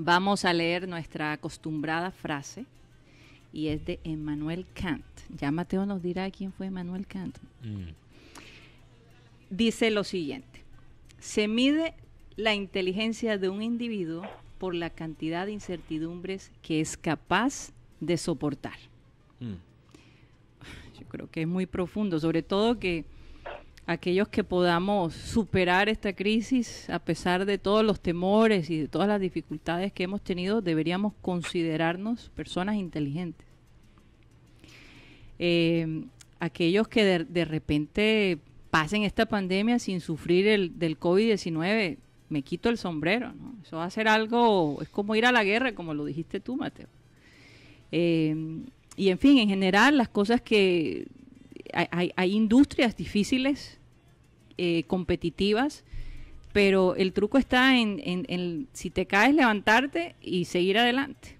Vamos a leer nuestra acostumbrada frase y es de Emmanuel Kant. Ya Mateo nos dirá quién fue Emmanuel Kant. Mm. Dice lo siguiente, se mide la inteligencia de un individuo por la cantidad de incertidumbres que es capaz de soportar. Mm. Yo creo que es muy profundo, sobre todo que aquellos que podamos superar esta crisis a pesar de todos los temores y de todas las dificultades que hemos tenido, deberíamos considerarnos personas inteligentes. Eh, aquellos que de, repente pasen esta pandemia sin sufrir el del COVID-19, me quito el sombrero, Eso va a ser algo, es como ir a la guerra, como lo dijiste tú, Mateo. Eh, y en fin, en general, las cosas que hay, industrias difíciles, eh, competitivas, pero el truco está en, en si te caes, levantarte y seguir adelante.